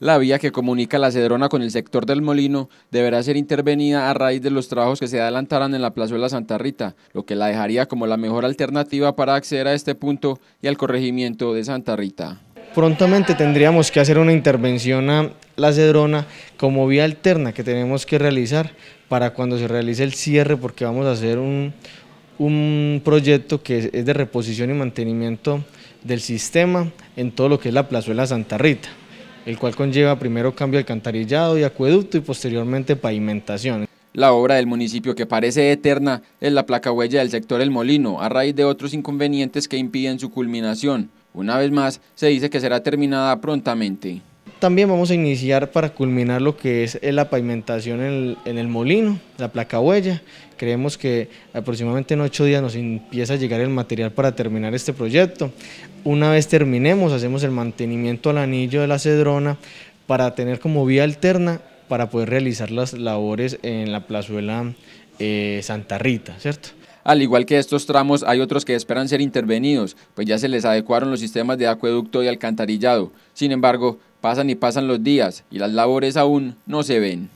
La vía que comunica la Cedrona con el sector del Molino deberá ser intervenida a raíz de los trabajos que se adelantaran en la plazuela Santa Rita, lo que la dejaría como la mejor alternativa para acceder a este punto y al corregimiento de Santa Rita. Prontamente tendríamos que hacer una intervención a la Cedrona como vía alterna que tenemos que realizar para cuando se realice el cierre porque vamos a hacer un, un proyecto que es de reposición y mantenimiento del sistema en todo lo que es la plazuela Santa Rita el cual conlleva primero cambio de alcantarillado y acueducto y posteriormente pavimentación. La obra del municipio que parece eterna es la placa huella del sector El Molino, a raíz de otros inconvenientes que impiden su culminación. Una vez más, se dice que será terminada prontamente. También vamos a iniciar para culminar lo que es eh, la pavimentación en el, molino, la placa huella. Creemos que aproximadamente en ocho días nos empieza a llegar el material para terminar este proyecto. Una vez terminemos, hacemos el mantenimiento al anillo de la cedrona para tener como vía alterna para poder realizar las labores en la plazuela eh, Santa Rita, ¿cierto? Al igual que estos tramos, hay otros que esperan ser intervenidos, pues ya se les adecuaron los sistemas de acueducto y alcantarillado. Sin embargo, Pasan y pasan los días y las labores aún no se ven.